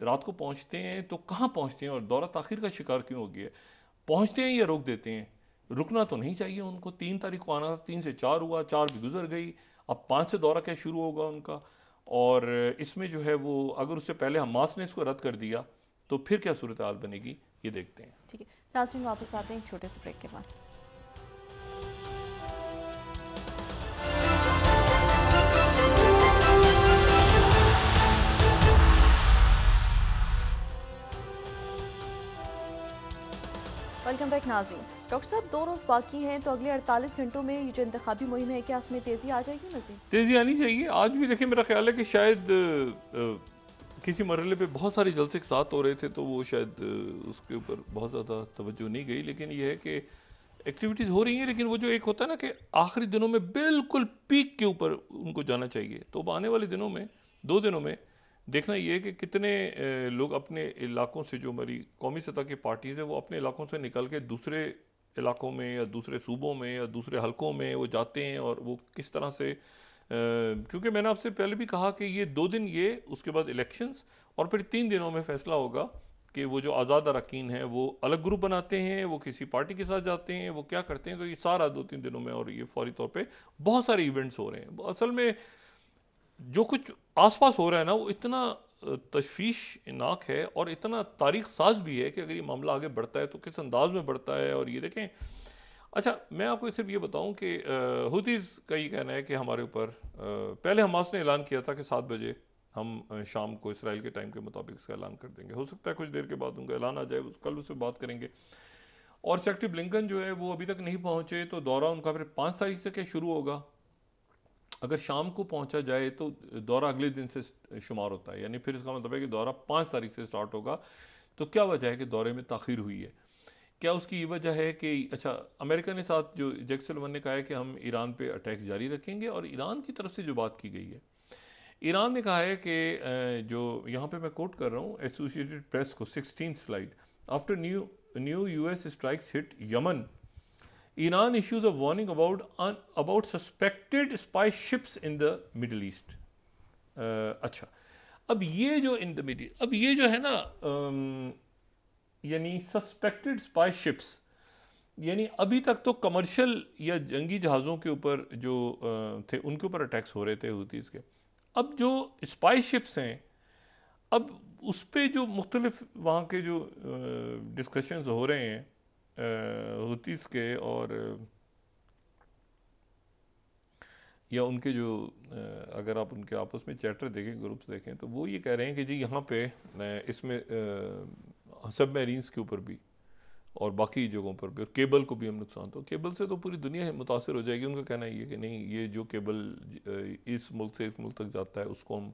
रात को पहुँचते हैं तो कहाँ पहुँचते हैं और दौरा तखिर का शिकार क्यों हो गया पहुँचते हैं या रोक देते हैं रुकना तो नहीं चाहिए उनको तीन तारीख को आना था तीन से चार हुआ चार भी गुजर गई अब पाँच से दौरा क्या शुरू होगा उनका और इसमें जो है वो अगर उससे पहले हमास ने इसको रद्द कर दिया तो फिर क्या सूरत हाल बनेगी ये देखते हैं ठीक है वापस आते हैं एक छोटे से ब्रेक के बाद वेलकम बैक नाजरीन डॉक्टर साहब दो रोज़ बाकी हैं तो अगले 48 घंटों में ये जो इंतबी मुहिम है क्या इसमें तेज़ी आ जाएगी मजीद तेज़ी आनी चाहिए आज भी देखिए मेरा ख्याल है कि शायद आ, किसी मरहले पे बहुत सारे जलसे एक साथ हो रहे थे तो वो शायद आ, उसके ऊपर बहुत ज़्यादा तवज्जो नहीं गई लेकिन यह है कि एक्टिविटीज़ हो रही हैं लेकिन वो जो एक होता है ना कि आखिरी दिनों में बिल्कुल पीक के ऊपर उनको जाना चाहिए तो आने वाले दिनों में दो दिनों में देखना ये है कि कितने लोग अपने इलाकों से जो हमारी कौमी सतह की पार्टीज़ हैं वो अपने इलाकों से निकल के दूसरे इलाकों में या दूसरे सूबों में या दूसरे हलकों में वो जाते हैं और वो किस तरह से क्योंकि मैंने आपसे पहले भी कहा कि ये दो दिन ये उसके बाद इलेक्शंस और फिर तीन दिनों में फ़ैसला होगा कि वो जो आज़ाद अरकान हैं वो अलग ग्रुप बनाते हैं वो किसी पार्टी के साथ जाते हैं वो क्या करते हैं तो ये सारा दो तीन दिनों में और ये फौरी तौर पर बहुत सारे इवेंट्स हो रहे हैं असल में जो कुछ आसपास हो रहा है ना वो इतना नाक है और इतना तारीख साज भी है कि अगर ये मामला आगे बढ़ता है तो किस अंदाज में बढ़ता है और ये देखें अच्छा मैं आपको सिर्फ ये बताऊं कि हुतीज़ का ये कहना है कि हमारे ऊपर पहले हमास ने ऐलान किया था कि सात बजे हम शाम को इसराइल के टाइम के मुताबिक इसका ऐलान कर देंगे हो सकता है कुछ देर के बाद उनका ऐलान आ जाए कल उससे बात करेंगे और सेक्रेटरी ब्लिंकन जो है वो अभी तक नहीं पहुँचे तो दौरा उनका फिर पाँच तारीख से क्या शुरू होगा अगर शाम को पहुंचा जाए तो दौरा अगले दिन से शुमार होता है यानी फिर इसका मतलब है कि दौरा पाँच तारीख से स्टार्ट होगा तो क्या वजह है कि दौरे में तखीर हुई है क्या उसकी ये वजह है कि अच्छा अमेरिका ने साथ जो जैक ने कहा है कि हम ईरान पे अटैक जारी रखेंगे और ईरान की तरफ से जो बात की गई है ईरान ने कहा है कि जो यहाँ पे मैं कोट कर रहा हूँ एसोसिएटेड प्रेस को sixteen slide after new new US strikes hit Yemen Iran issues a warning about, un, about suspected spy ships in the Middle East. Uh, अच्छा अब ये जो इन द मीडिया अब ये जो है ना यानी सस्पेक्टेड स्पाई शिप्स यानी अभी तक तो कमर्शियल या जंगी जहाज़ों के ऊपर जो थे उनके ऊपर अटैक्स हो रहे थे हूतीस के अब जो स्पाई शिप्स हैं अब उस पर जो मुख्तलिफ वहाँ के जो डिस्कशंस हो रहे हैं हुतीस के और या उनके जो अगर आप उनके आपस में चैटर देखें ग्रुप्स देखें तो वो ये कह रहे हैं कि जी यहाँ पे इसमें सब मेरीन्स के ऊपर भी और बाकी जगहों पर भी और केबल को भी हम नुकसान तो केबल से तो पूरी दुनिया मुतासर हो जाएगी उनका कहना ये कि नहीं ये जो केबल इस मुल्क से इस मुल्क तक जाता है उसको हम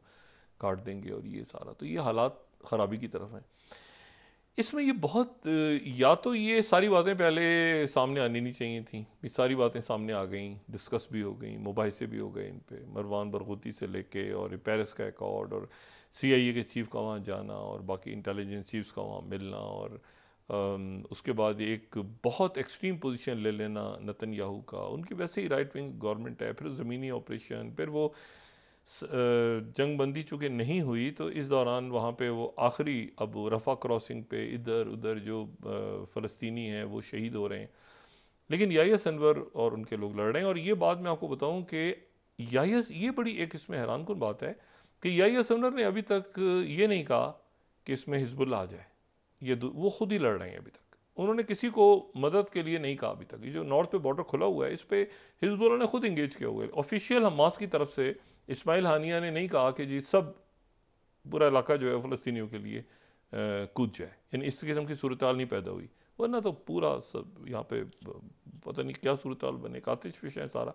काट देंगे और ये सारा तो ये हालात ख़राबी की तरफ हैं इसमें ये बहुत या तो ये सारी बातें पहले सामने आनी नहीं चाहिए थी ये सारी बातें सामने आ गई डिस्कस भी हो गई मुबासे भी हो गए इन पर मरवान बरगोती से लेके और पेरिस का एकॉर्ड और सी आई ए के चीफ़ का वहाँ जाना और बाकी इंटेलिजेंस चीफ्स का वहाँ मिलना और उसके बाद एक बहुत एक्सट्रीम पोजीशन ले लेना नतन याहू का उनकी वैसे ही राइट विंग गवर्नमेंट है फिर ज़मीनी ऑपरेशन फिर वो जंग बंदी चूँकि नहीं हुई तो इस दौरान वहाँ पे वो आखिरी अब रफ़ा क्रॉसिंग पे इधर उधर जो फ़लस्तनी हैं वो शहीद हो रहे हैं लेकिन यास अनवर और उनके लोग लड़ रहे हैं और ये बात मैं आपको बताऊँ कि यास ये बड़ी एक इसमें हैरान कन बात है कि यास अनवर ने अभी तक ये नहीं कहा कि इसमें हिजबुल्ला आ जाए ये वो खुद ही लड़ रहे हैं अभी तक उन्होंने किसी को मदद के लिए नहीं कहा अभी तक ये जो नॉर्थ पे बॉर्डर खुला हुआ है इस पर हिजबुल्ला ने खुद इंगेज किया हुआ है ऑफिशियल हमास की तरफ से इसमाइल हानिया ने नहीं कहा कि जी सब पूरा इलाका जो है फ़लस्तियों के लिए कूद जाए यानी इस किस्म की सूरत नहीं पैदा हुई वरना तो पूरा सब यहाँ पे पता नहीं क्या सूरत बने कातिश फिश है सारा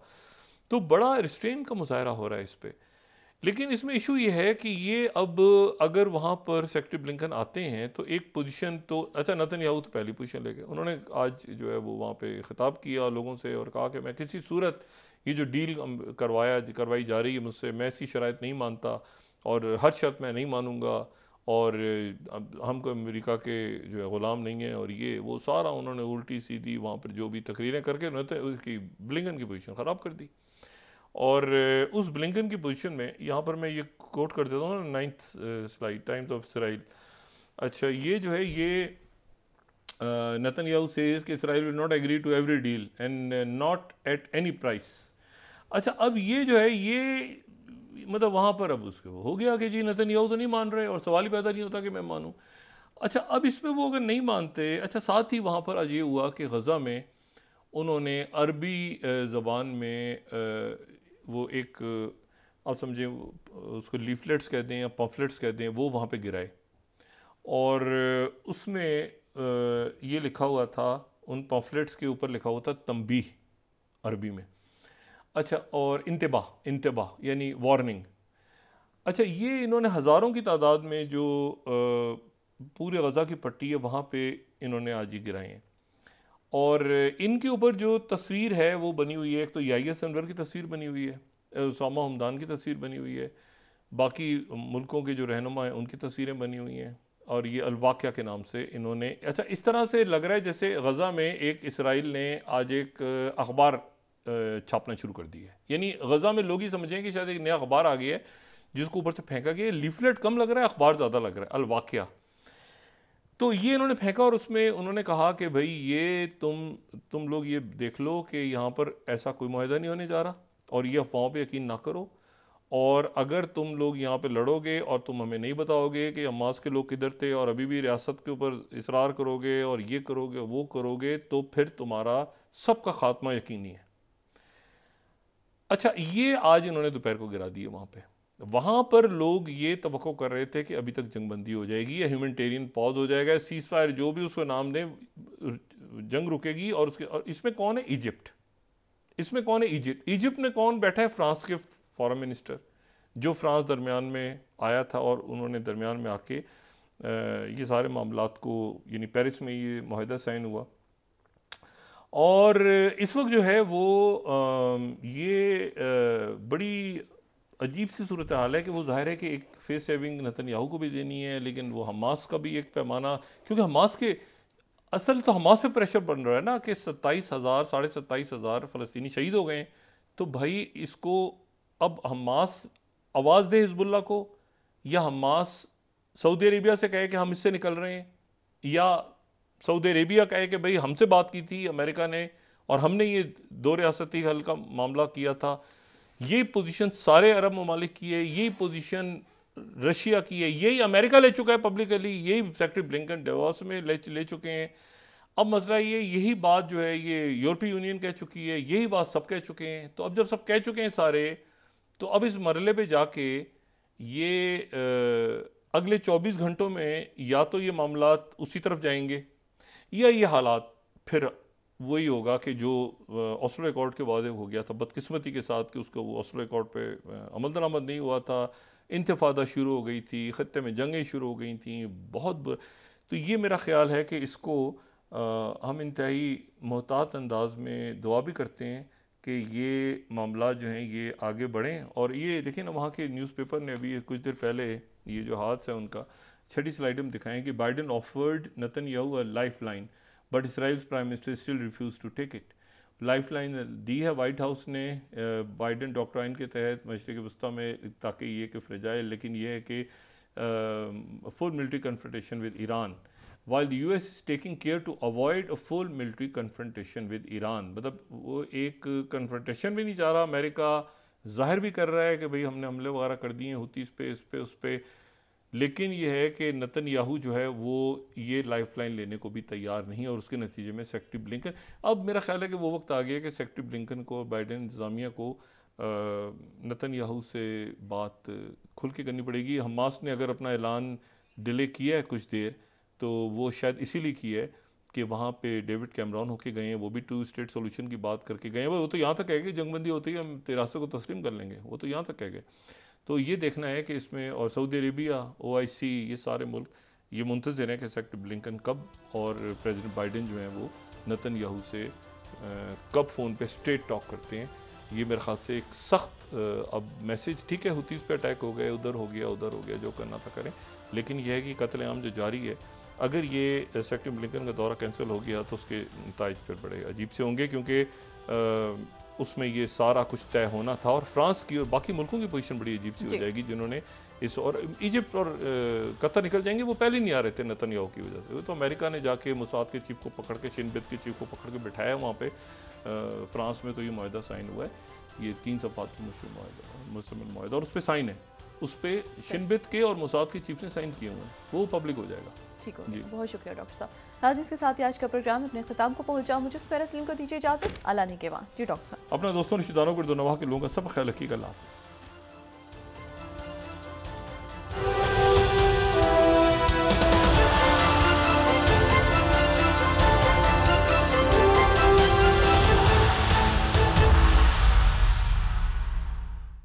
तो बड़ा रिस्ट्रेन का मुजाहरा हो रहा है इस पर लेकिन इसमें इशू ये है कि ये अब अगर वहाँ पर सेक्रेटरी ब्लिंकन आते हैं तो एक पोजीशन तो अच्छा नतन याहू तो पहली पोजीशन ले गए उन्होंने आज जो है वो वहाँ पे ख़िताब किया लोगों से और कहा कि मैं किसी सूरत ये जो डील करवाया करवाई जा रही है मुझसे मैं ऐसी शरात नहीं मानता और हर शर्त मैं नहीं मानूंगा और हम को अमेरिका के जो है ग़ुलाम नहीं है और ये वो सारा उन्होंने उल्टी सीधी वहाँ पर जो भी तकरीरें करके उन्होंने तो उसकी ब्लिंगन की पोजीशन ख़राब कर दी और उस ब्लिंकन की पोजीशन में यहाँ पर मैं ये कोट कर देता हूँ ninth slide Times of Israel अच्छा ये जो है ये नतन याहू से Israel will not agree to every deal and not at any price अच्छा अब ये जो है ये मतलब वहाँ पर अब उसके हो गया कि जी नतन तो नहीं मान रहे और सवाल ही पैदा नहीं होता कि मैं मानूँ अच्छा अब इसमें वो अगर नहीं मानते अच्छा साथ ही वहाँ पर आज ये हुआ कि गज़ा में उन्होंने अरबी ज़बान में वो एक आप समझे उसको लीफलेट्स कह दें या पम्फलेट्स कह दें वो वहाँ पे गिराए और उसमें ये लिखा हुआ था उन पम्फलेट्स के ऊपर लिखा हुआ था तंबी अरबी में अच्छा और इंतबाह इंतबाह यानी वार्निंग अच्छा ये इन्होंने हज़ारों की तादाद में जो पूरे गज़ा की पट्टी है वहाँ पे इन्होंने आज ही गिराए हैं और इनके ऊपर जो तस्वीर है वो बनी हुई है एक तो याइया सनवर की तस्वीर बनी हुई है सामा हमदान की तस्वीर बनी हुई है बाकी मुल्कों के जो रहनुमा हैं उनकी तस्वीरें बनी हुई हैं और ये अलवाक़ के नाम से इन्होंने अच्छा इस तरह से लग रहा है जैसे गज़ा में एक इसराइल ने आज एक अखबार छापना शुरू कर दी है यानी गज़ा में लोग ही समझें कि शायद एक नया अखबार आ गया है जिसको ऊपर से फेंका गया लिफलेट कम लग रहा है अखबार ज़्यादा लग रहा है अलवाक़ तो ये इन्होंने फेंका और उसमें उन्होंने कहा कि भाई ये तुम तुम लोग ये देख लो कि यहाँ पर ऐसा कोई माहा नहीं होने जा रहा और ये अफवाहों पर यकीन ना करो और अगर तुम लोग यहाँ पे लड़ोगे और तुम हमें नहीं बताओगे कि हमास के लोग किधर थे और अभी भी रियासत के ऊपर इसरार करोगे और ये करोगे वो करोगे तो फिर तुम्हारा सबका खात्मा यकीनी है अच्छा ये आज इन्होंने दोपहर को गिरा दिए वहाँ पे वहाँ पर लोग ये तो कर रहे थे कि अभी तक जंगबंदी हो जाएगी या ह्यूमनिटेरियन पॉज हो जाएगा सीज फायर जो भी उसको नाम दें जंग रुकेगी और उसके और इसमें कौन है इजिप्ट इसमें कौन है इजिप्ट इजिप्ट में कौन बैठा है फ्रांस के फॉरन मिनिस्टर जो फ्रांस दरमियान में आया था और उन्होंने दरमियान में आके ये सारे मामला को यानी पेरिस में ये माहिदा साइन हुआ और इस वक्त जो है वो आ, ये आ, बड़ी अजीब सी सूरत हाल है कि वो जाहिर है कि एक फेस सेविंग नतन याहू को भी देनी है लेकिन वो हमास का भी एक पैमाना क्योंकि हमास के असल तो हमास पे प्रेशर बन रहा है ना कि सत्ताईस हज़ार साढ़े सत्ताईस हज़ार फ़लस्तनी शहीद हो गए तो भाई इसको अब हमास आवाज़ दे हिजबुल्ला को या हमास सऊदी अरेबिया से कहे कि हम इससे निकल रहे हैं या सऊदी अरेबिया कहे कि भाई हमसे बात की थी अमेरिका ने और हमने ये दो रियासती हल का मामला किया था ये पोजीशन सारे अरब ममालिक की है यही पोजीशन रशिया की है यही अमेरिका ले चुका है पब्लिकली यही सेक्रेटरी ब्लिंकन डेवास में ले, ले चुके हैं अब मसला ये यही बात जो है ये यूरोपीय यूनियन कह चुकी है यही बात सब कह चुके हैं तो अब जब सब कह चुके हैं सारे तो अब इस मरले पे जाके ये आ, अगले 24 घंटों में या तो ये मामला उसी तरफ जाएंगे या ये हालात फिर वही होगा कि जो ऑस्ट्रो रिकॉर्ड के वादे हो गया था बदकस्मती के साथ कि उसको वो ऑस्ट्रो रिकॉर्ड पर अमल दरामद नहीं हुआ था इंतफादा शुरू हो गई थी ख़त्े में जंगें शुरू हो गई थी बहुत तो ये मेरा ख्याल है कि इसको आ, हम इंतहाई महतात अंदाज में दुआ भी करते हैं कि ये मामला जो हैं ये आगे बढ़ें और ये देखिए ना वहाँ के न्यूज़पेपर ने अभी कुछ देर पहले ये जो हादसा है उनका छठी स्लाइड में दिखाएं कि Biden offered Netanyahu a lifeline but Israel's prime minister still refuse to take it lifeline दी है वाइट हाउस ने बाइडन डॉक्ट्राइन के तहत मशरक़ वस्ता में ताकि ये कि फ्रजाए लेकिन यह है कि full military confrontation with Iran while the U S is taking care to avoid a full military confrontation with Iran मतलब वो एक कन्फ्रंटेशन भी नहीं चाह रहा अमेरिका जाहिर भी कर रहा है कि भाई हमने हमले वगैरह कर दिए होती इस पर इस पर उस पर लेकिन यह है कि नतन याहू जो है वो ये लाइफ लाइन लेने को भी तैयार नहीं है और उसके नतीजे में सेक्रेटरी ब्लिंकन अब मेरा ख्याल है कि वो वक्त आ गया कि सेक्रेटरी ब्लिंकन को बाइडन इंतज़ामिया को नतन याहू से बात खुल के करनी पड़ेगी हमास ने अगर अपना ऐलान डिले किया है कुछ देर तो वो शायद इसीलिए किया है कि वहाँ पे डेविड कैमरॉन होके गए हैं वो भी टू स्टेट सोल्यूशन की बात करके गए हैं वो तो यहाँ तक कह गए जंगबंदी होती है हम तेरासे को तस्लीम कर लेंगे वो तो यहाँ तक कह गए तो ये देखना है कि इसमें और सऊदी अरेबिया ओ ये सारे मुल्क ये मुंतजर हैं कि सेक्टर ब्लिंकन कब और प्रेसिडेंट बाइडन जो हैं वो नतन याहू से कब फ़ोन पे स्ट्रेट टॉक करते हैं ये मेरे ख्याल से एक सख्त अब मैसेज ठीक है हुतीस पे अटैक हो गया उधर हो गया उधर हो गया जो करना था करें लेकिन यह है कि कतल आम जो जारी है अगर ये सेक्टर ब्लिकन का दौरा कैंसिल हो गया तो उसके नतज पर बड़े अजीब से होंगे क्योंकि उसमें ये सारा कुछ तय होना था और फ्रांस की और बाकी मुल्कों की पोजीशन बड़ी अजीब सी हो जाएगी जिन्होंने इस और इजिप्ट और कतर निकल जाएंगे वो पहले नहीं आ रहे थे नतनयाहू की वजह से तो अमेरिका ने जाके मुसाद के चीफ को पकड़ के शिनबिद के चीफ को पकड़ के बिठाया वहाँ पर फ्रांस में तो ये माहा साइन हुआ है ये तीन सफात मुश्तमिल माहा और उस पर साइन है उस पर शिनबित के और मुसाद के चीफ ने साइन किए हुए हैं वो पब्लिक हो जाएगा ठीक हो बहुत शुक्रिया डॉक्टर साहब नाजी इसके साथ ही आज का प्रोग्राम अपने खताम को पहुंचा मुझे स्पेरा सलीम को दीजिए इजाजत अलानी के वहाँ जी डॉक्टर साहब अपने दोस्तों रिश्तेदारों को नवा के लोगों का सब ख्याल रखिएगा लाभ